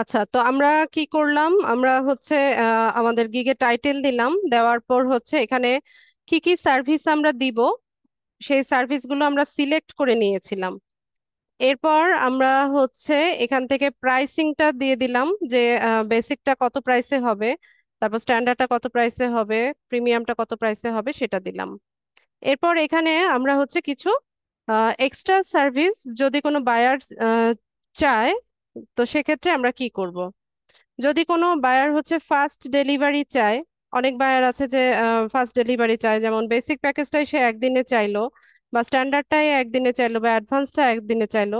আচ্ছা তো আমরা কি করলাম আমরা হচ্ছে আমাদের গিগে টাইটেল দিলাম দেওয়ার পর হচ্ছে এখানে কি কি সার্ভিস আমরা দিব সেই সার্ভিসগুলো আমরা সিলেক্ট করে নিয়েছিলাম এরপর আমরা হচ্ছে এখান থেকে প্রাইসিংটা দিয়ে দিলাম যে বেসিকটা কত প্রাইসে হবে তারপর স্ট্যান্ডার্ডটা কত প্রাইসে হবে প্রিমিয়ামটা কত প্রাইসে হবে সেটা দিলাম এরপর এখানে আমরা হচ্ছে কিছু এক্সট্রা সার্ভিস যদি কোনো বায়ার চায় তো সেক্ষেত্রে আমরা কি করব। যদি কোনো বায়ার হচ্ছে ফাস্ট ডেলিভারি চায় অনেক বায়ার আছে যে ফাস্ট ডেলিভারি চায় যেমন বেসিক প্যাকেজটাই সে একদিনে চাইলো বা স্ট্যান্ডার্ডটাই একদিনে চাইলো বা অ্যাডভান্সটা একদিনে চাইলো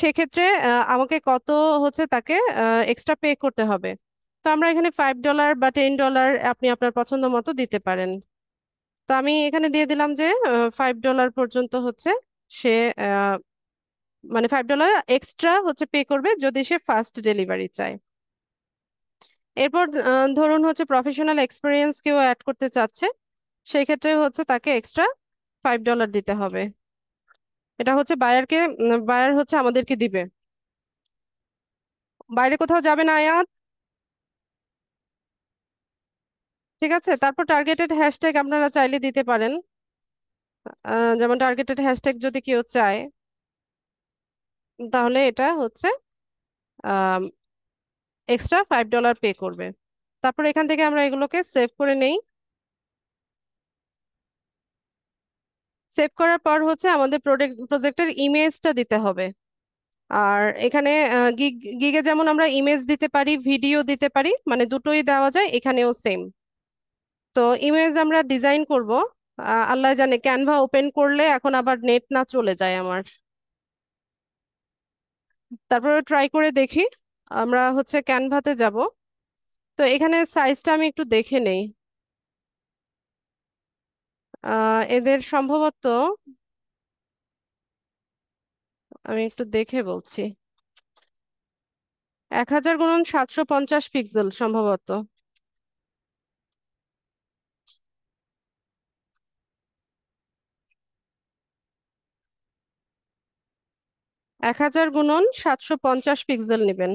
সেক্ষেত্রে আমাকে কত হচ্ছে তাকে এক্সট্রা পে করতে হবে তো আমরা এখানে ফাইভ ডলার বা টেন ডলার আপনি আপনার পছন্দ মতো দিতে পারেন তো আমি এখানে দিয়ে দিলাম যে ফাইভ ডলার পর্যন্ত হচ্ছে সে মানে ফাইভ ডলার এক্সট্রা হচ্ছে পে করবে যদি সে ফার্স্ট ডেলিভারি চায় এরপর ধরুন হচ্ছে প্রফেশনাল এক্সপিরিয়েন্স কেউ অ্যাড করতে চাচ্ছে সেই ক্ষেত্রে হচ্ছে তাকে এক্সট্রা ফাইভ ডলার দিতে হবে এটা হচ্ছে বায়ারকে বায়ার হচ্ছে আমাদেরকে দিবে বাইরে কোথাও যাবে না আয়াত ঠিক আছে তারপর টার্গেটেড হ্যাশট্যাগ আপনারা চাইলে দিতে পারেন যেমন টার্গেটেড হ্যাশট্যাগ যদি কেউ চায় তাহলে এটা হচ্ছে এক্সট্রা ফাইভ ডলার পে করবে তারপর এখান থেকে আমরা এগুলোকে সেভ করে নেই সেভ করার পর হচ্ছে আমাদের প্রোডাক্ট প্রজেক্টের ইমেজটা দিতে হবে আর এখানে গিগে যেমন আমরা ইমেজ দিতে পারি ভিডিও দিতে পারি মানে দুটোই দেওয়া যায় এখানেও সেম তো ইমেজ আমরা ডিজাইন করব আল্লাহ জানে ক্যানভা ওপেন করলে এখন আবার নেট না চলে যায় আমার তারপরে ট্রাই করে দেখি আমরা হচ্ছে ক্যানভাতে যাব তো এখানে সাইজটা আমি একটু দেখে নেই এদের সম্ভবত আমি একটু দেখে বলছি এক হাজার গুণন সাতশো পঞ্চাশ পিক্সেল সম্ভবত এক হাজার গুণন সাতশো পঞ্চাশ পিক্সেল নেবেন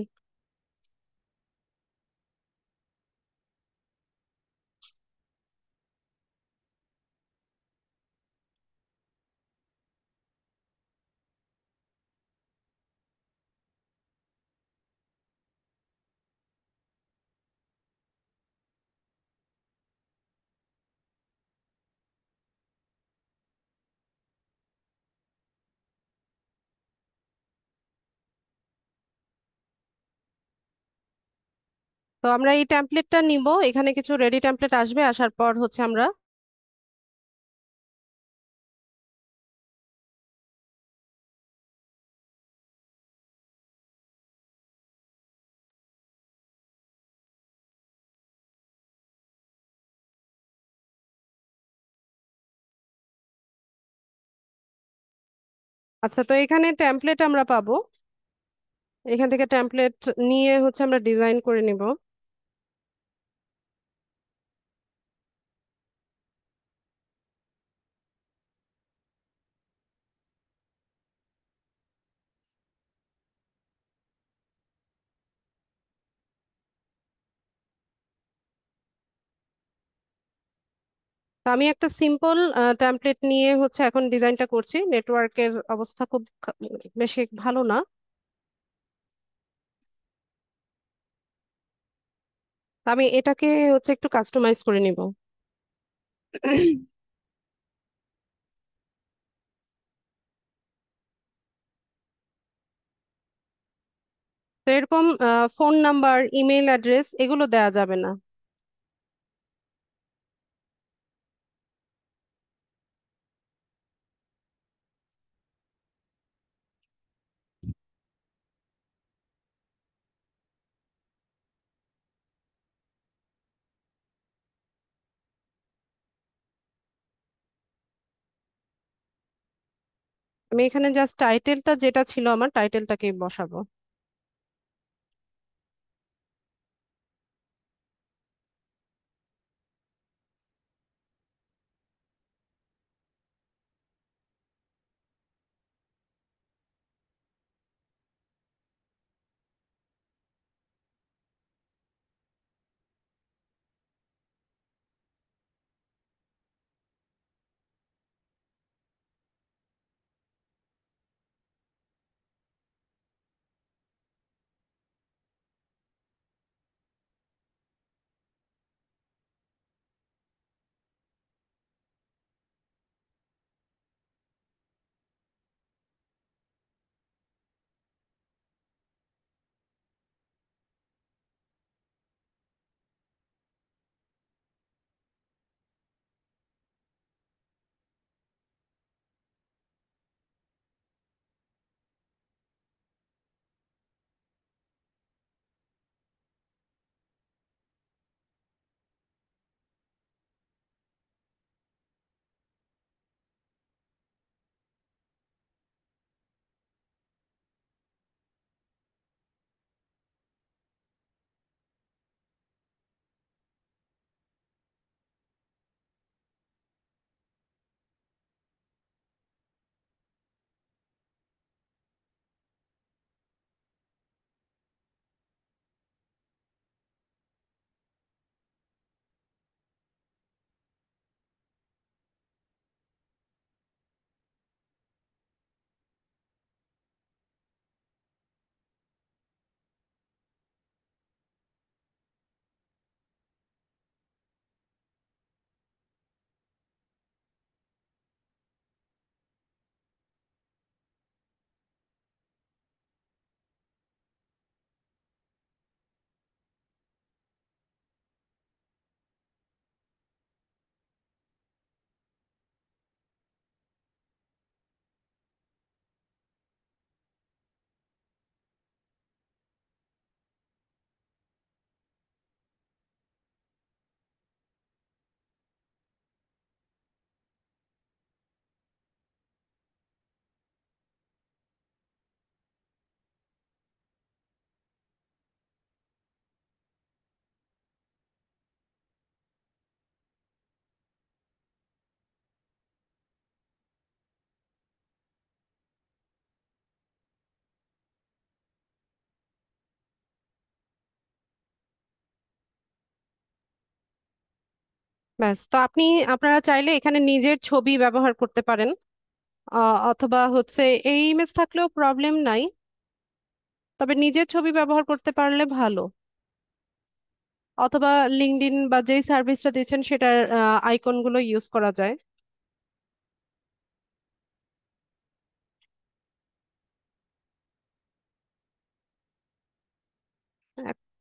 তো আমরা এই টেমপ্লেটটা নিব এখানে কিছু রেডি টেমপ্লেট আসবে আসার পর হচ্ছে আমরা আচ্ছা তো এখানে টেমপ্লেট আমরা পাবো এখান থেকে টেমপ্লেট নিয়ে হচ্ছে আমরা ডিজাইন করে নিব আমি একটা সিম্পল টেমপ্লেট নিয়ে হচ্ছে এখন ডিজাইনটা করছি নেটওয়ার্কের অবস্থা খুব বেশি ভালো না আমি এটাকে হচ্ছে একটু কাস্টমাইজ করে নিব তো এরকম ফোন নাম্বার ইমেল অ্যাড্রেস এগুলো দেয়া যাবে না আমি এখানে জাস্ট টাইটেলটা যেটা ছিল আমার টাইটেলটাকে বসাবো ব্যাস তো আপনি আপনারা চাইলে এখানে নিজের ছবি ব্যবহার করতে পারেন অথবা হচ্ছে এই ইমেজ থাকলেও প্রবলেম নাই তবে নিজের ছবি ব্যবহার করতে পারলে ভালো অথবা লিঙ্কডইন বা যেই সার্ভিসটা দিয়েছেন সেটার আইকনগুলো ইউজ করা যায়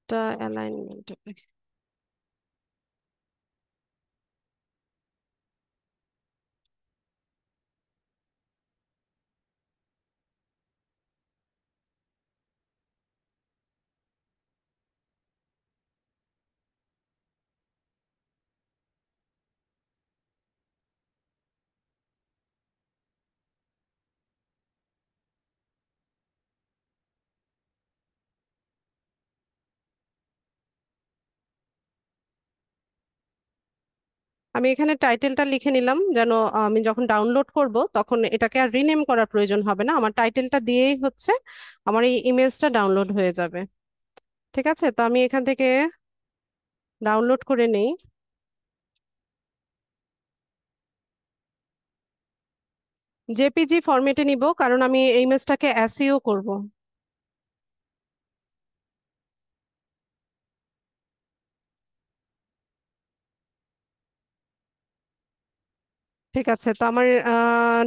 একটা অ্যালাইনমেন্ট আমি এখানে টাইটেলটা লিখে নিলাম যেন আমি যখন ডাউনলোড করব তখন এটাকে আর রিনেম করার প্রয়োজন হবে না আমার টাইটেলটা দিয়েই হচ্ছে আমার এই ইমেজটা ডাউনলোড হয়ে যাবে ঠিক আছে তো আমি এখান থেকে ডাউনলোড করে নেই জেপিজি ফরম্যাটে নিব কারণ আমি এই ইমেজটাকে এসইও করব ঠিক আছে তো আমার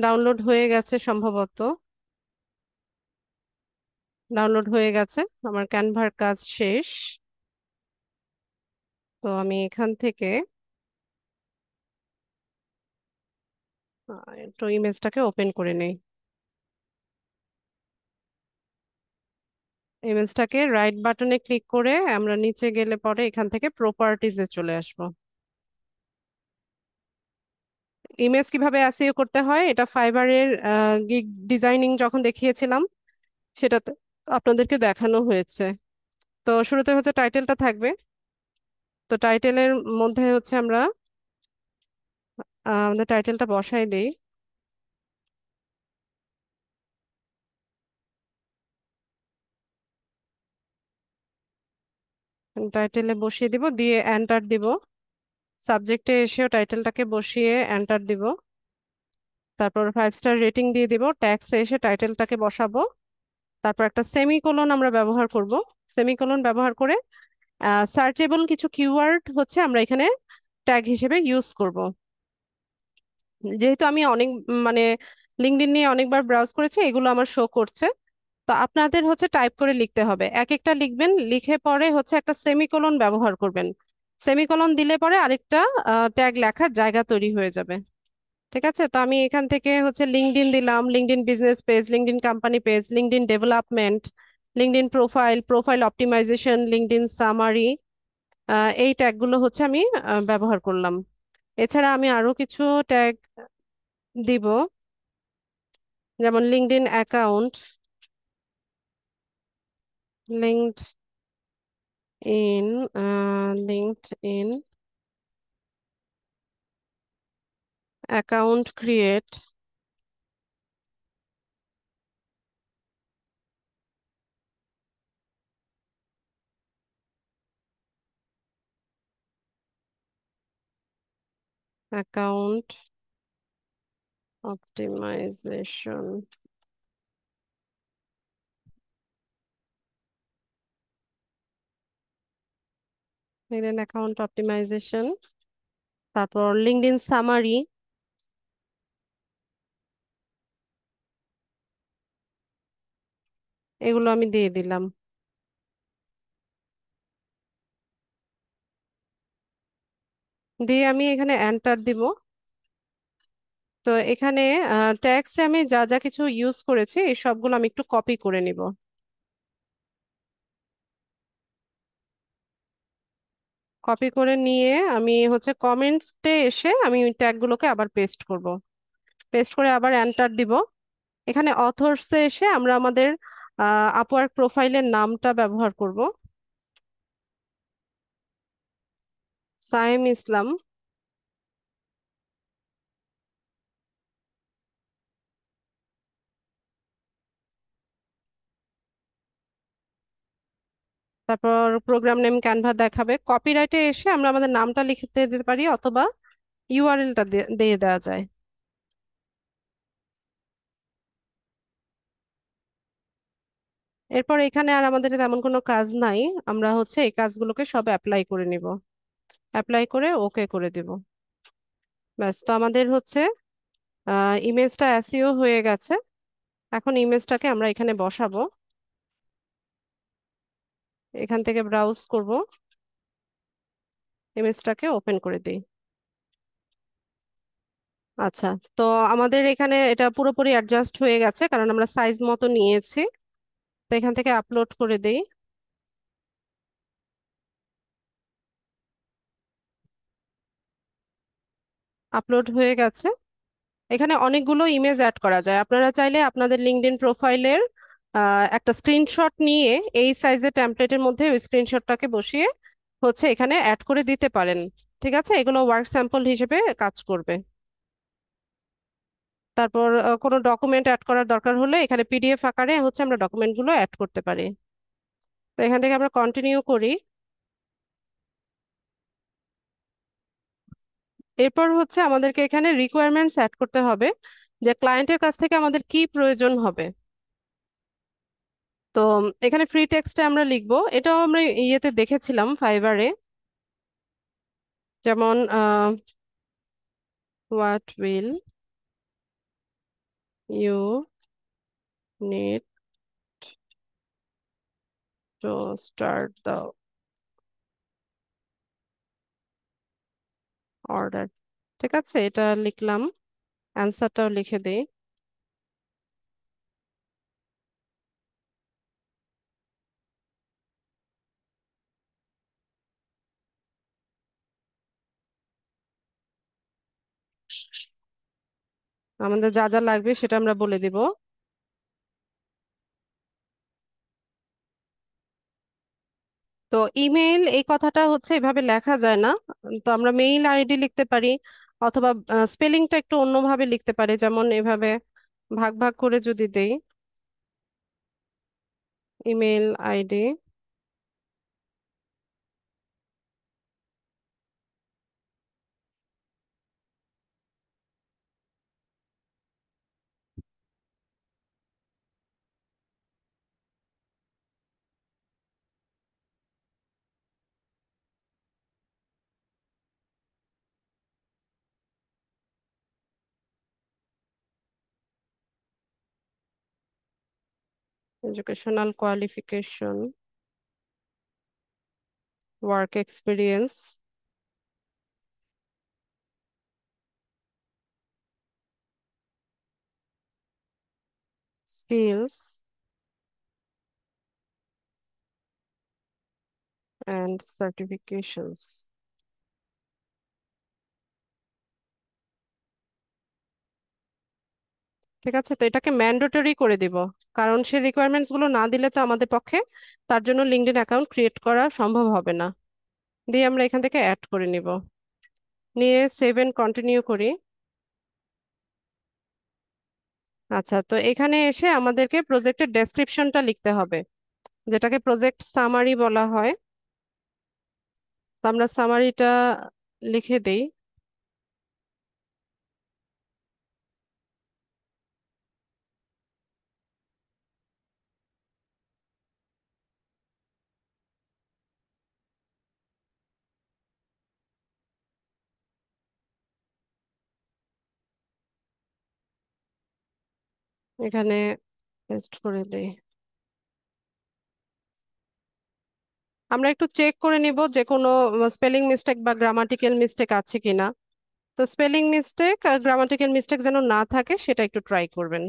ডাউনলোড হয়ে গেছে সম্ভবত ডাউনলোড হয়ে গেছে আমার ক্যানভার কাজ শেষ তো আমি এখান থেকে একটু ইমেজটাকে ওপেন করে নেই ইমেজটাকে রাইট বাটনে ক্লিক করে আমরা নিচে গেলে পরে এখান থেকে প্রপার্টিজে চলে আসবো ইমেজ কিভাবে অ্যাসিও করতে হয় এটা ফাইবারের গিগ ডিজাইনিং যখন দেখিয়েছিলাম সেটাতে আপনাদেরকে দেখানো হয়েছে তো শুরুতে হচ্ছে টাইটেলটা থাকবে তো টাইটেলের মধ্যে হচ্ছে আমরা আমাদের টাইটেলটা বসাই দিই টাইটেলে বসিয়ে দিব দিয়ে এন্টার দিব সাবজেক্টে এসেও টাইটেলটাকে বসিয়ে এন্টার দিব তারপর ফাইভ স্টার রেটিং দিয়ে দিব ট্যাক্সে এসে টাইটেলটাকে বসাবো তারপর একটা সেমিকোলন আমরা ব্যবহার করব সেমিকোলন ব্যবহার করে সার্চেবল কিছু কিওয়ার্ড হচ্ছে আমরা এখানে ট্যাগ হিসেবে ইউজ করব যেহেতু আমি অনেক মানে লিঙ্কডিন নিয়ে অনেকবার ব্রাউজ করেছি এগুলো আমার শো করছে তো আপনাদের হচ্ছে টাইপ করে লিখতে হবে এক একটা লিখবেন লিখে পরে হচ্ছে একটা সেমিকোলন ব্যবহার করবেন সেমিকলন দিলে পরে আরেকটা ট্যাগ লেখার জায়গা তৈরি হয়ে যাবে ঠিক আছে তো আমি এখান থেকে হচ্ছে লিঙ্কডিন দিলাম LinkedIn business page LinkedIn company page LinkedIn development LinkedIn profile profile optimization LinkedIn summary এই ট্যাগগুলো হচ্ছে আমি ব্যবহার করলাম এছাড়া আমি আরও কিছু ট্যাগ দিব যেমন LinkedIn account linked in uh, LinkedIn account create account optimization নিলেন অ্যাকাউন্ট অপটিমাইজেশন তারপর লিঙ্কডিন সামারি এগুলো আমি দিয়ে দিলাম দিয়ে আমি এখানে এন্টার দিব তো এখানে ট্যাক্সে আমি যা যা কিছু ইউজ করেছি এই সবগুলো আমি একটু কপি করে নিব কপি করে নিয়ে আমি হচ্ছে কমেন্টসে এসে আমি ওই ট্যাগগুলোকে আবার পেস্ট করব পেস্ট করে আবার এন্টার দিব এখানে অথর্সে এসে আমরা আমাদের আপওয়ার্ক প্রোফাইলের নামটা ব্যবহার করব সাইম ইসলাম তারপর প্রোগ্রাম নেম ক্যানভা দেখাবে কপিরাইটে এসে আমরা আমাদের নামটা লিখতে দিতে পারি অথবা ইউআরএলটা দিয়ে দেওয়া যায় এরপর এখানে আর আমাদের তেমন কোনো কাজ নাই আমরা হচ্ছে এই কাজগুলোকে সব অ্যাপ্লাই করে নিব অ্যাপ্লাই করে ওকে করে দেব ব্যাস তো আমাদের হচ্ছে ইমেজটা অ্যাসিও হয়ে গেছে এখন ইমেজটাকে আমরা এখানে বসাবো এখান থেকে ব্রাউজ করব ইমেজটাকে ওপেন করে দিই আচ্ছা তো আমাদের এখানে এটা পুরোপুরি অ্যাডজাস্ট হয়ে গেছে কারণ আমরা সাইজ মতো নিয়েছি তো এখান থেকে আপলোড করে দিই আপলোড হয়ে গেছে এখানে অনেকগুলো ইমেজ অ্যাড করা যায় আপনারা চাইলে আপনাদের ইন প্রোফাইলের একটা স্ক্রিনশট নিয়ে এই সাইজের টেমপ্লেটের মধ্যে ওই স্ক্রিনশটটাকে বসিয়ে হচ্ছে এখানে অ্যাড করে দিতে পারেন ঠিক আছে এগুলো ওয়ার্ক স্যাম্পল হিসেবে কাজ করবে তারপর কোনো ডকুমেন্ট অ্যাড করার দরকার হলে এখানে পিডিএফ আকারে হচ্ছে আমরা ডকুমেন্টগুলো অ্যাড করতে পারি তো এখান থেকে আমরা কন্টিনিউ করি এরপর হচ্ছে আমাদেরকে এখানে রিকোয়ারমেন্টস অ্যাড করতে হবে যে ক্লায়েন্টের কাছ থেকে আমাদের কি প্রয়োজন হবে তো এখানে ফ্রি টেক্সটে আমরা লিখব এটাও আমরা ইয়েতে দেখেছিলাম ফাইবারে যেমন what will you need to start the order ঠিক আছে এটা লিখলাম অ্যান্সারটাও লিখে দিই আমাদের যা যা লাগবে সেটা আমরা বলে দিব তো ইমেইল এই কথাটা হচ্ছে এভাবে লেখা যায় না তো আমরা মেইল আইডি লিখতে পারি অথবা স্পেলিংটা একটু অন্যভাবে লিখতে পারি যেমন এভাবে ভাগ ভাগ করে যদি দেই email ID educational qualification, work experience, skills, and certifications. ঠিক আছে তো এটাকে ম্যান্ডেটরি করে দিব কারণ সে গুলো না দিলে তো আমাদের পক্ষে তার জন্য ইন অ্যাকাউন্ট ক্রিয়েট করা সম্ভব হবে না দিয়ে আমরা এখান থেকে অ্যাড করে নিব নিয়ে সেভেন কন্টিনিউ করি আচ্ছা তো এখানে এসে আমাদেরকে প্রজেক্টের ডেসক্রিপশনটা লিখতে হবে যেটাকে প্রজেক্ট সামারি বলা হয় আমরা সামারিটা লিখে দেই এখানে পেস্ট করে দিই আমরা একটু চেক করে নিব যে কোনো স্পেলিং মিস্টেক বা গ্রামাটিক্যাল মিস্টেক আছে কিনা তো স্পেলিং মিস্টেক গ্রামাটিক্যাল মিস্টেক যেন না থাকে সেটা একটু ট্রাই করবেন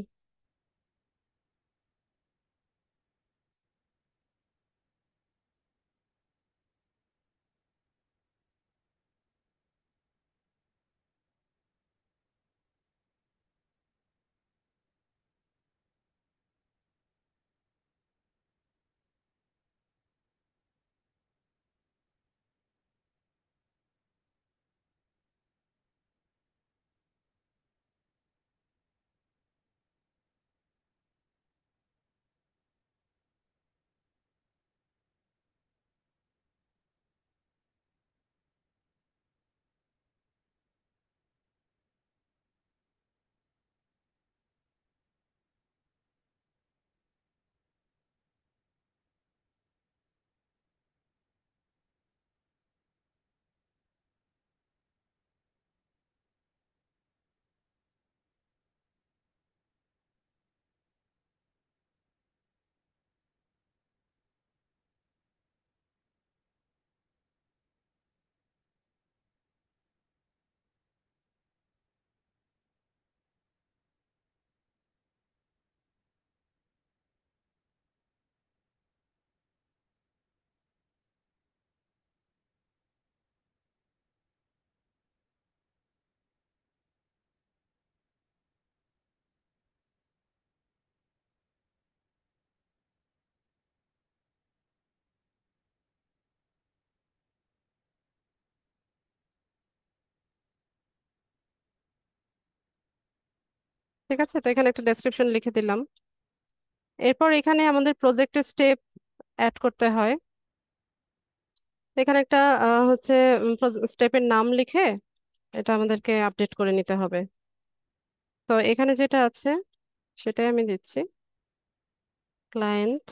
ঠিক আছে তো এখানে একটা ডেসক্রিপশন লিখে দিলাম এরপর এখানে আমাদের প্রজেক্টের স্টেপ অ্যাড করতে হয় এখানে একটা হচ্ছে স্টেপের নাম লিখে এটা আমাদেরকে আপডেট করে নিতে হবে তো এখানে যেটা আছে সেটাই আমি দিচ্ছি ক্লায়েন্ট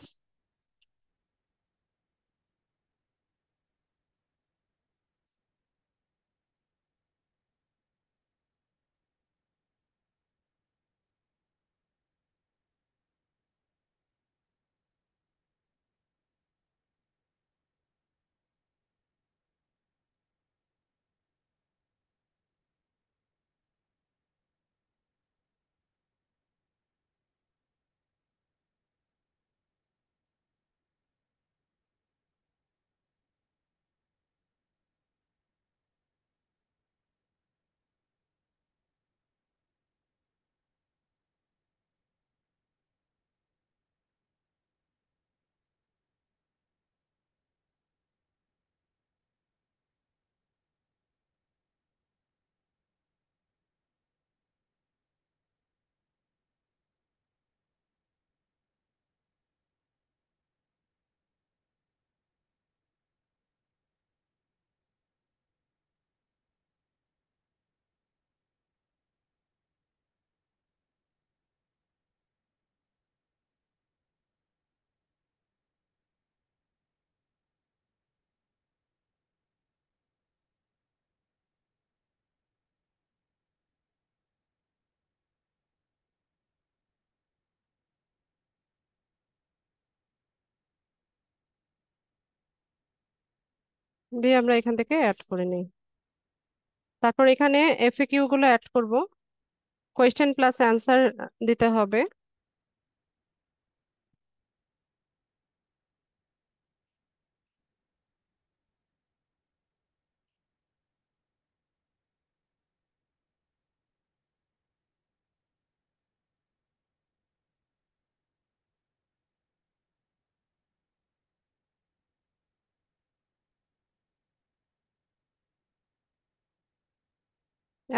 দিয়ে আমরা এখান থেকে অ্যাড করে নিই তারপর এখানে এফএ গুলো অ্যাড করব কোয়েশ্চেন প্লাস অ্যান্সার দিতে হবে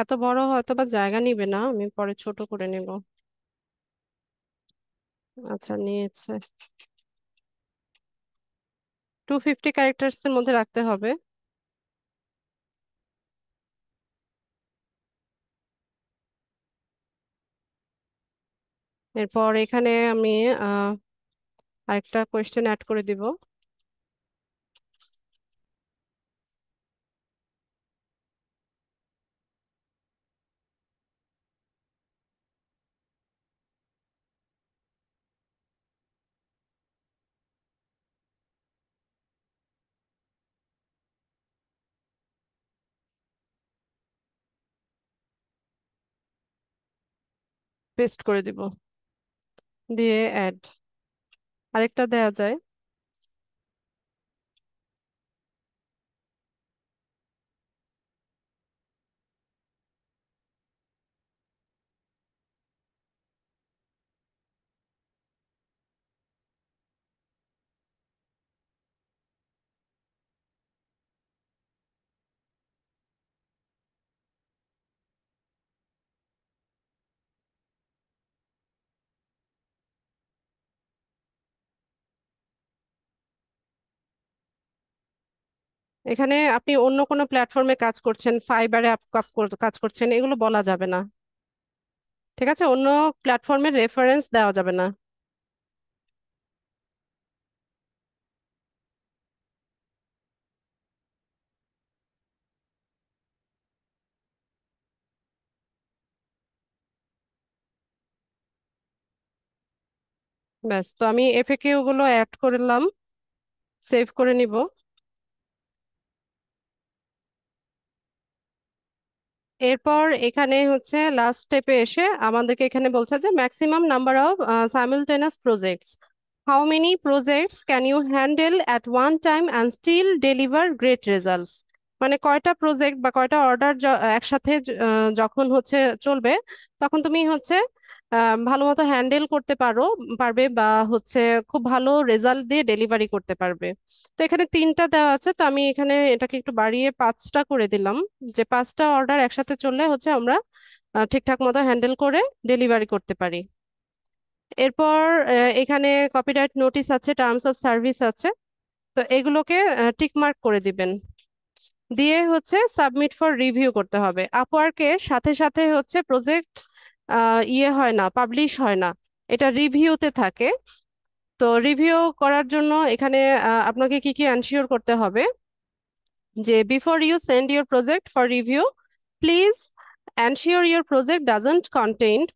এত বড় হয়তো বা জায়গা নিবে না আমি পরে ছোট করে নেব আচ্ছা নিয়েছে টু ফিফটি ক্যারেক্টার্স এর মধ্যে রাখতে হবে এরপর এখানে আমি আরেকটা কোয়েশ্চেন অ্যাড করে দিব পেস্ট করে দিব দিয়ে অ্যাড আরেকটা দেয়া যায় এখানে আপনি অন্য কোনো প্ল্যাটফর্মে কাজ করছেন ফাইবারে কাজ করছেন এগুলো বলা যাবে না ঠিক আছে অন্য প্ল্যাটফর্মের রেফারেন্স দেওয়া যাবে না ব্যাস তো আমি এফএকিউ গুলো অ্যাড করলাম সেভ করে নিব এরপর এখানে হচ্ছে লাস্ট স্টেপে এসে আমাদেরকে এখানে বলছে যে maximum number of simultaneous projects how many projects can you handle at one time and still deliver great results মানে কয়টা প্রজেক্ট বা কয়টা অর্ডার একসাথে যখন হচ্ছে চলবে তখন তুমি হচ্ছে ভালো মতো হ্যান্ডেল করতে পারো পারবে বা হচ্ছে খুব ভালো রেজাল্ট দিয়ে ডেলিভারি করতে পারবে তো এখানে তিনটা দেওয়া আছে তো আমি এখানে এটাকে একটু বাড়িয়ে পাঁচটা করে দিলাম যে পাঁচটা অর্ডার একসাথে চললে হচ্ছে আমরা ঠিকঠাক মতো হ্যান্ডেল করে ডেলিভারি করতে পারি এরপর এখানে কপিরাইট নোটিস আছে টার্মস অফ সার্ভিস আছে তো এগুলোকে টিক মার্ক করে দিবেন দিয়ে হচ্ছে সাবমিট ফর রিভিউ করতে হবে আপওয়ার্কে সাথে সাথে হচ্ছে প্রজেক্ট ইয়ে হয় না পাবলিশ হয় না এটা রিভিউতে থাকে তো রিভিউ করার জন্য এখানে আপনাকে কি কি এনশিওর করতে হবে যে before you send your project for review please ensure your project doesn't content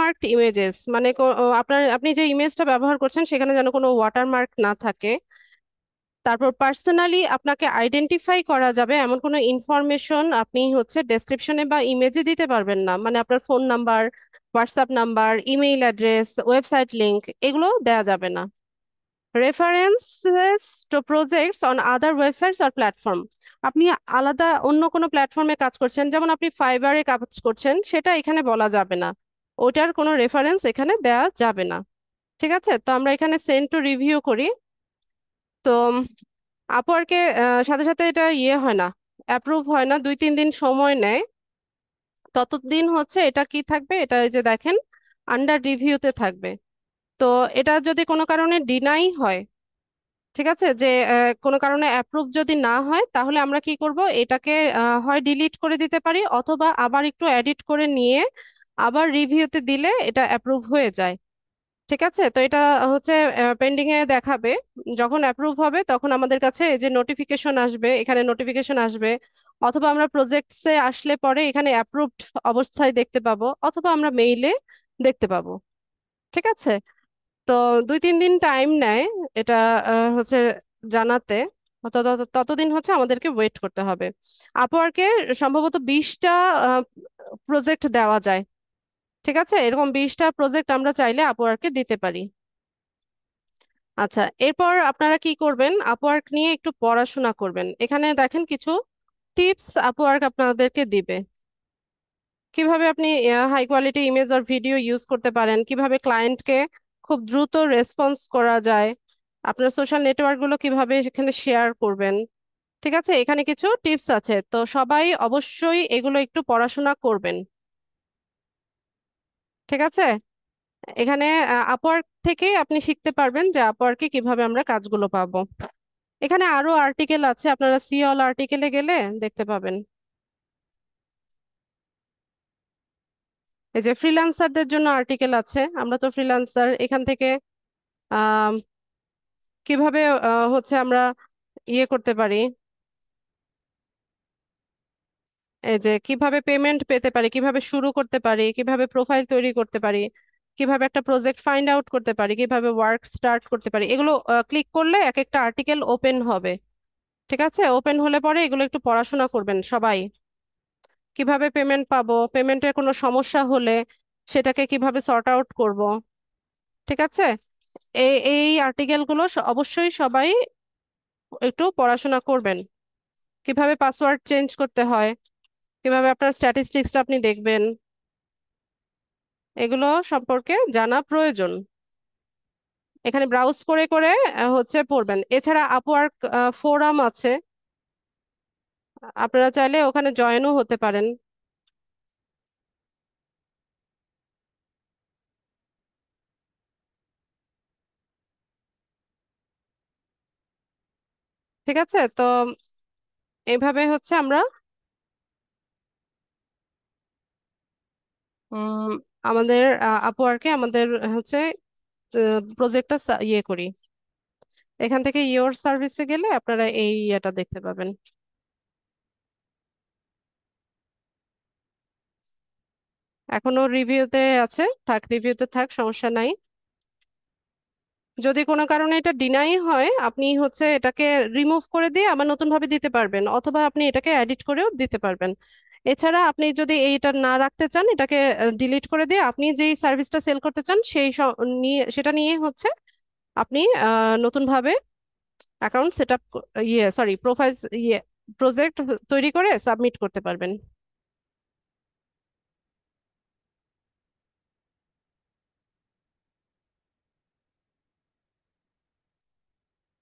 mark images মানে আপনার আপনি যে ইমেজটা ব্যবহার করছেন সেখানে যেন কোনো ওয়াটার মার্ক না থাকে তারপর পার্সোনালি আপনাকে আইডেন্টিফাই করা যাবে এমন কোনো ইনফরমেশন আপনি হচ্ছে ডেসক্রিপশনে বা ইমেজে দিতে পারবেন না মানে আপনার phone number WhatsApp number email address website link এগুলো দেয়া যাবে না references to projects on other websites আর প্ল্যাটফর্ম আপনি আলাদা অন্য কোনো প্ল্যাটফর্মে কাজ করছেন যেমন আপনি ফাইবারে কাজ করছেন সেটা এখানে বলা যাবে না ওটার কোনো রেফারেন্স এখানে দেয়া যাবে না ঠিক আছে তো আমরা এখানে সেন্ট টু রিভিউ করি তো আপওয়ার্কে সাথে সাথে এটা ইয়ে হয় না অ্যাপ্রুভ হয় না দুই তিন দিন সময় নেয় ততদিন হচ্ছে এটা কি থাকবে এটা এই যে দেখেন আন্ডার রিভিউতে থাকবে তো এটা যদি কোনো কারণে ডিনাই হয় ঠিক আছে যে কোনো কারণে অ্যাপ্রুভ যদি না হয় তাহলে আমরা কি করব এটাকে হয় ডিলিট করে দিতে পারি অথবা আবার একটু এডিট করে নিয়ে আবার রিভিউতে দিলে এটা অ্যাপ্রুভ হয়ে যায় ঠিক আছে তো এটা হচ্ছে পেন্ডিং এ দেখাবে যখন অ্যাপ্রুভ হবে তখন আমাদের কাছে এই যে নোটিফিকেশন আসবে এখানে নোটিফিকেশন আসবে অথবা আমরা প্রজেক্টসে আসলে পরে এখানে অ্যাপ্রুভড অবস্থায় দেখতে পাবো অথবা আমরা মেইলে দেখতে পাবো ঠিক আছে তো দুই তিন দিন টাইম নেয় এটা হচ্ছে জানাতে ততদিন হচ্ছে আমাদেরকে ওয়েট করতে হবে আপওয়ার্কে সম্ভবত বিশটা প্রজেক্ট দেওয়া যায় ঠিক আছে এরকম বিশটা প্রজেক্ট আমরা চাইলে আপওয়ার্কে দিতে পারি আচ্ছা এরপর আপনারা কি করবেন আপওয়ার্ক নিয়ে একটু পড়াশোনা করবেন এখানে দেখেন কিছু টিপস আপওয়ার্ক আপনাদেরকে দিবে কিভাবে আপনি হাই কোয়ালিটি ইমেজ আর ভিডিও ইউজ করতে পারেন কিভাবে ক্লায়েন্টকে খুব দ্রুত রেসপন্স করা যায় আপনার সোশ্যাল নেটওয়ার্কগুলো কিভাবে সেখানে শেয়ার করবেন ঠিক আছে এখানে কিছু টিপস আছে তো সবাই অবশ্যই এগুলো একটু পড়াশোনা করবেন ঠিক আছে এখানে আপওয়ার্ক থেকে আপনি শিখতে পারবেন যে আপওয়ার্কে কিভাবে আমরা কাজগুলো পাবো এখানে আরো আর্টিকেল আছে আপনারা সি অল আর্টিকেলে গেলে দেখতে পাবেন এই যে ফ্রিল্যান্সারদের জন্য আর্টিকেল আছে আমরা তো ফ্রিল্যান্সার এখান থেকে কিভাবে হচ্ছে আমরা ইয়ে করতে পারি এই যে কিভাবে পেমেন্ট পেতে পারি কিভাবে শুরু করতে পারি কিভাবে প্রোফাইল তৈরি করতে পারি কিভাবে একটা প্রজেক্ট ফাইন্ড আউট করতে পারি কিভাবে ওয়ার্ক স্টার্ট করতে পারি এগুলো ক্লিক করলে এক একটা আর্টিকেল ওপেন হবে ঠিক আছে ওপেন হলে পরে এগুলো একটু পড়াশোনা করবেন সবাই কিভাবে পেমেন্ট পাবো পেমেন্টের কোনো সমস্যা হলে সেটাকে কিভাবে সর্ট আউট করব ঠিক আছে এই এই আর্টিকেলগুলো অবশ্যই সবাই একটু পড়াশোনা করবেন কিভাবে পাসওয়ার্ড চেঞ্জ করতে হয় কিভাবে আপনার স্ট্যাটিস্টিক্সটা আপনি দেখবেন এগুলো সম্পর্কে জানা প্রয়োজন এখানে ব্রাউজ করে করে হচ্ছে পড়বেন এছাড়া আপওয়ার্ক ফোরাম আছে আপনারা চাইলে ওখানে জয়েনও হতে পারেন ঠিক আছে তো এভাবে হচ্ছে আমরা আমাদের আপওয়ার্কে আমাদের হচ্ছে প্রজেক্টটা ইয়ে করি এখান থেকে ইয়োর সার্ভিসে গেলে আপনারা এই ইয়েটা দেখতে পাবেন এখনো রিভিউতে আছে থাক রিভিউতে থাক সমস্যা নাই যদি কোনো কারণে এটা ডিনাই হয় আপনি হচ্ছে এটাকে রিমুভ করে দিয়ে আবার নতুনভাবে দিতে পারবেন অথবা আপনি এটাকে এডিট করেও দিতে পারবেন এছাড়া আপনি যদি এইটা না রাখতে চান এটাকে ডিলিট করে দিয়ে আপনি যেই সার্ভিসটা সেল করতে চান সেই নিয়ে সেটা নিয়ে হচ্ছে আপনি নতুনভাবে অ্যাকাউন্ট সেট আপ ইয়ে সরি প্রোফাইল ইয়ে প্রজেক্ট তৈরি করে সাবমিট করতে পারবেন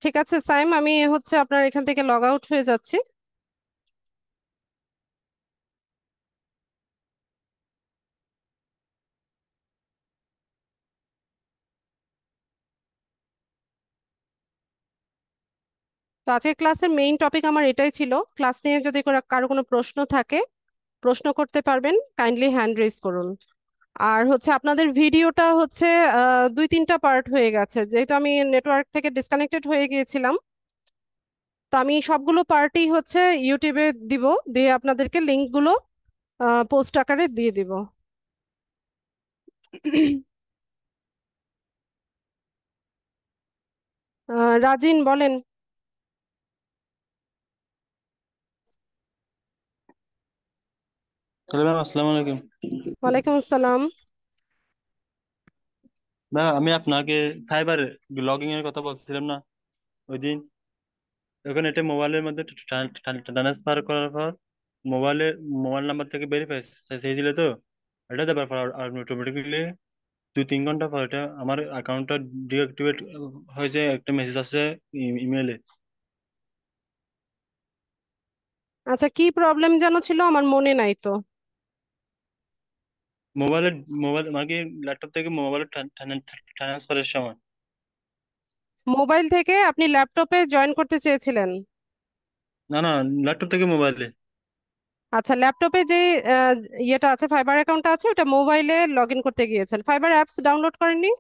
ঠিক আছে সাইম আমি হচ্ছে আপনার এখান থেকে লগ আউট হয়ে যাচ্ছি তো আজকের ক্লাসের মেইন টপিক আমার এটাই ছিল ক্লাস নিয়ে যদি কারো কোনো প্রশ্ন থাকে প্রশ্ন করতে পারবেন কাইন্ডলি হ্যান্ড রেজ করুন আর হচ্ছে আপনাদের ভিডিওটা হচ্ছে দুই তিনটা পার্ট হয়ে গেছে যেহেতু আমি নেটওয়ার্ক থেকে ডিসকানেক্টেড হয়ে গিয়েছিলাম তো আমি সবগুলো পার্টই হচ্ছে ইউটিউবে দিব দিয়ে আপনাদেরকে লিঙ্কগুলো পোস্ট আকারে দিয়ে দিব রাজিন বলেন তাহলে ম্যাম আসসালামু আলাইকুম ওয়ালাইকুম আসসালাম ম্যাম আমি আপনাকে সাইবার লগিং এর কথা বলছিলাম না ওই দিন এখন এটা মোবাইলের মধ্যে ট্রান্সফার করার পর মোবাইলে মোবাইল নাম্বার থেকে ভেরিফাই চাইছিল তো এটা দেওয়ার পর অটোমেটিকলি দুই তিন ঘন্টা পর এটা আমার অ্যাকাউন্টটা ডিঅ্যাক্টিভেট হয়েছে একটা মেসেজ আসছে ইমেলে e-, আচ্ছা কি প্রবলেম যেন ছিল আমার মনে নাই তো মোবাইলে মোবাইল আগে ল্যাপটপ থেকে মোবাইলে ট্রান্সফারের সময় মোবাইল থেকে আপনি ল্যাপটপে জয়েন করতে চেয়েছিলেন না না ল্যাপটপ থেকে মোবাইলে আচ্ছা ল্যাপটপে যে ইয়েটা আছে ফাইবার অ্যাকাউন্টটা আছে ওটা মোবাইলে লগ ইন করতে গিয়েছেন ফাইবার অ্যাপস ডাউনলোড করেননি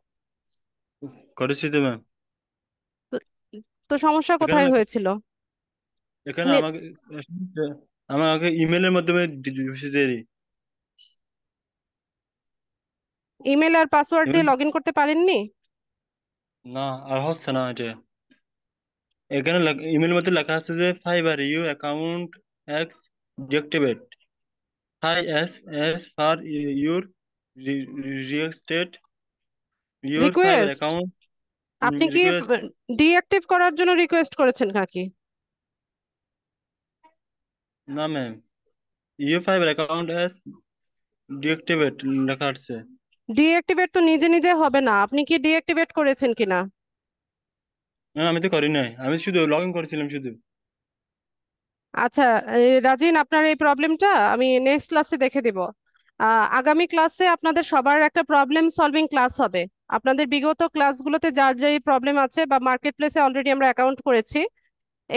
করেছি তো ম্যাম তো সমস্যা এখানে কোথায় হয়েছিল এখানে আমাকে আমাকে ইমেলের মাধ্যমে দিয়ে দিই ইমেল আর পাসওয়ার্ড দিয়ে লগ ইন করতে পারেননি না আর হচ্ছে না এটা এখানে ইমেল মধ্যে লেখা আছে যে ফাইবার ইউ অ্যাকাউন্ট এক্স ডিঅ্যাক্টিভেট হাই এস এস ফার ইউর রিয়েস্টেট ইউর অ্যাকাউন্ট আপনি কি ডিঅ্যাক্টিভ করার জন্য রিকোয়েস্ট করেছেন নাকি না ম্যাম ইউ ফাইবার অ্যাকাউন্ট এস ডিঅ্যাক্টিভেট লেখা আছে ডিএক্টিভেট তো নিজে নিজে হবে না আপনি কি ডিএক্টিভেট করেছেন কিনা না আমি তো করি নাই আমি শুধু লগইন করেছিলাম শুধু আচ্ছা রাজিন আপনার এই প্রবলেমটা আমি নেক্সট ক্লাসে দেখে দিব আগামী ক্লাসে আপনাদের সবার একটা প্রবলেম সলভিং ক্লাস হবে আপনাদের বিগত ক্লাসগুলোতে যার যাই প্রবলেম আছে বা মার্কেট প্লেসে অলরেডি আমরা অ্যাকাউন্ট করেছি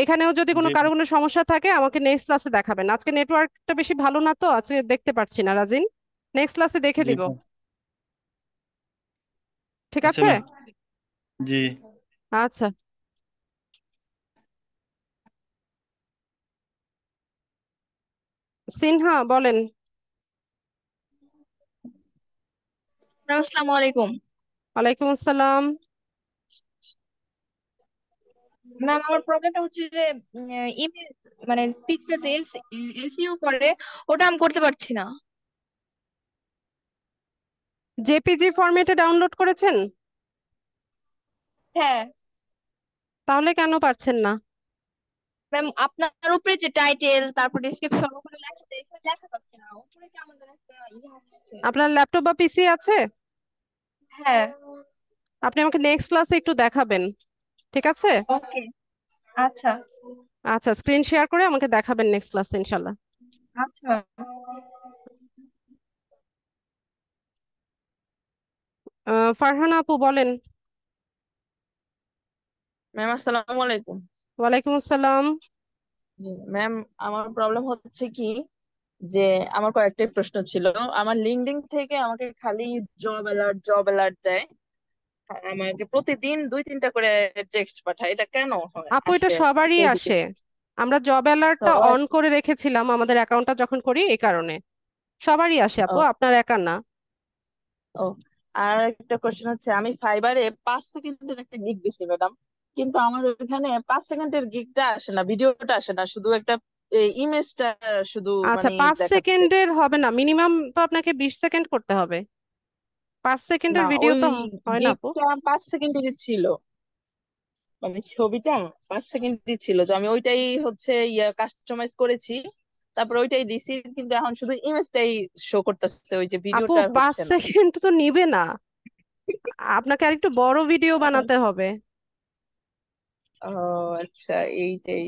এখানেও যদি কোনো কারো কোনো সমস্যা থাকে আমাকে নেক্সট ক্লাসে দেখাবেন আজকে নেটওয়ার্কটা বেশি ভালো না তো আজকে দেখতে পাচ্ছি না রাজিন নেক্সট ক্লাসে দেখে দিব ঠিক আচ্ছা, আছে জি আচ্ছা সিনহা বলেন আসসালামু আলাইকুম ওয়ালাইকুম আসসালাম ম্যাম আমার প্রবলেমটা হচ্ছে যে ইমেজ মানে পিকচার যে এলসিইউ করে ওটা আমি করতে পারছি না জেপিজি ফরম্যাটে ডাউনলোড করেছেন হ্যাঁ তাহলে কেন পারছেন না ম্যাম আপনার উপরে যে টাইটেল তারপর ডিসক্রিপশন ওগুলো লেখা দেখে লেখা যাচ্ছে না উপরে কি আমাদের একটা ইয়ে আসছে আপনার ল্যাপটপ বা পিসি আছে হ্যাঁ আপনি আমাকে নেক্সট ক্লাসে একটু দেখাবেন ঠিক আছে ওকে আচ্ছা আচ্ছা স্ক্রিন শেয়ার করে আমাকে দেখাবেন নেক্সট ক্লাসে ইনশাল্লাহ আচ্ছা ফারহানা আপু বলেন ম্যাম আসসালামু আলাইকুম ওয়ালাইকুম আসসালাম ম্যাম আমার প্রবলেম হচ্ছে কি যে আমার কয়েকটা প্রশ্ন ছিল আমার লিঙ্কডিন থেকে আমাকে খালি জব অ্যালার্ট জব অ্যালার্ট দেয় আমাকে প্রতিদিন দুই তিনটা করে টেক্সট পাঠায় এটা কেন হয় আপু এটা সবারই আসে আমরা জব অ্যালার্টটা অন করে রেখেছিলাম আমাদের অ্যাকাউন্টটা যখন করি এই কারণে সবারই আসে আপু আপনার একা না ও আর একটা কোশ্চেন হচ্ছে আমি ফাইবারে পাঁচ সেকেন্ডের একটা গিগ দিছি ম্যাডাম কিন্তু আমাদের এখানে পাঁচ সেকেন্ডের গিগটা আসে না ভিডিওটা আসে না শুধু একটা ইমেজটা শুধু আচ্ছা মানে পাঁচ দেখাচ্ছে। সেকেন্ডের হবে না মিনিমাম তো আপনাকে বিশ সেকেন্ড করতে হবে পাঁচ না সেকেন্ডের ভিডিও ওই তো হয় না আপু গিগটা পাঁচ সেকেন্ডেরই ছিল মানে ছবিটা পাঁচ সেকেন্ডের ছিল তো আমি ওইটাই হচ্ছে ইয়া কাস্টমাইজ করেছি তারপর ওইটাই দিছি কিন্তু এখন শুধু ইমেজটাই শো করতেছে ওই যে ভিডিওটা আপু পাঁচ সেকেন্ড তো নিবে না আপনাকে আরেকটু বড় ভিডিও আচ্ছা। বানাতে হবে ও আচ্ছা এইটাই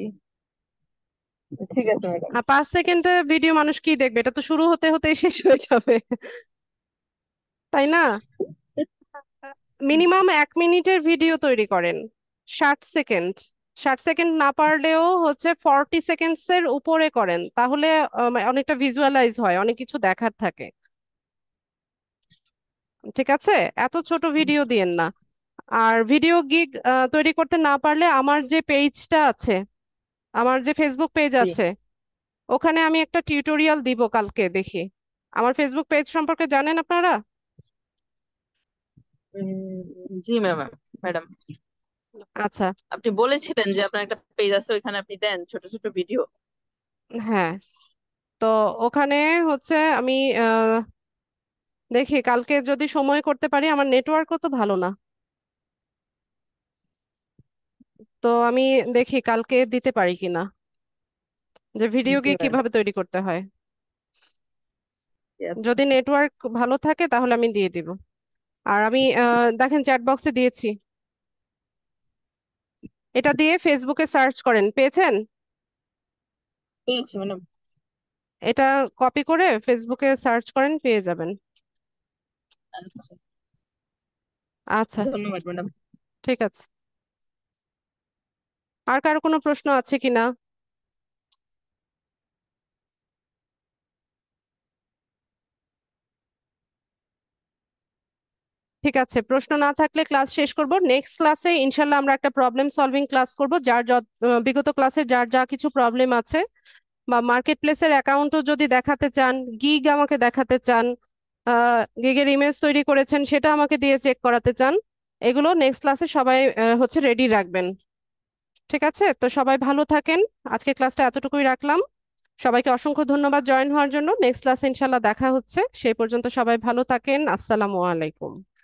ঠিক আছে আর পাঁচ সেকেন্ডে ভিডিও মানুষ কি দেখবে এটা তো শুরু হতে হতেই শেষ হয়ে যাবে তাই না মিনিমাম এক মিনিটের ভিডিও তৈরি করেন ষাট সেকেন্ড ষাট সেকেন্ড না পারলেও হচ্ছে ফর্টি সেকেন্ডসের উপরে করেন তাহলে মানে অনেকটা ভিজুয়ালাইজ হয় অনেক কিছু দেখার থাকে ঠিক আছে এত ছোট ভিডিও দিয়েন না আর ভিডিও গিগ তৈরি করতে না পারলে আমার যে পেজটা আছে আমার যে ফেসবুক পেজ আছে ওখানে আমি একটা টিউটোরিয়াল দিব কালকে দেখি আমার ফেসবুক পেজ সম্পর্কে জানেন আপনারা জি ম্যাম ম্যাডাম আচ্ছা আপনি বলেছিলেন যে আপনার একটা পেজ আছে ওইখানে আপনি দেন ছোট ছোট ভিডিও হ্যাঁ তো ওখানে হচ্ছে আমি আহ, দেখি কালকে যদি সময় করতে পারি আমার নেটওয়ার্কও তো ভালো না তো আমি দেখি কালকে দিতে পারি কিনা যে ভিডিও গিয়ে কিভাবে তৈরি করতে হয় যদি নেটওয়ার্ক ভালো থাকে তাহলে আমি দিয়ে দিব আর আমি দেখেন চ্যাট বক্সে দিয়েছি এটা দিয়ে ফেসবুকে সার্চ করেন পেয়েছেন ম্যাডাম এটা কপি করে ফেসবুকে সার্চ করেন পেয়ে যাবেন আচ্ছা, আচ্ছা। ধন্যবাদ ম্যাডাম ঠিক আছে আর কারো কোনো প্রশ্ন আছে কিনা ঠিক আছে প্রশ্ন না থাকলে ক্লাস শেষ করব নেক্সট ক্লাসে ইনশাল্লাহ আমরা একটা প্রবলেম সলভিং ক্লাস করব যার বিগত ক্লাসের যার যা কিছু প্রবলেম আছে বা মার্কেট প্লেসের অ্যাকাউন্টও যদি দেখাতে চান গিগ আমাকে দেখাতে চান গিগের ইমেজ তৈরি করেছেন সেটা আমাকে দিয়ে চেক করাতে চান এগুলো নেক্সট ক্লাসে সবাই হচ্ছে রেডি রাখবেন ঠিক আছে তো সবাই ভালো থাকেন আজকে ক্লাসটা এতটুকুই রাখলাম সবাইকে অসংখ্য ধন্যবাদ জয়েন হওয়ার জন্য নেক্সট ক্লাসে ইনশাল্লাহ দেখা হচ্ছে সেই পর্যন্ত সবাই ভালো থাকেন আসসালামু আলাইকুম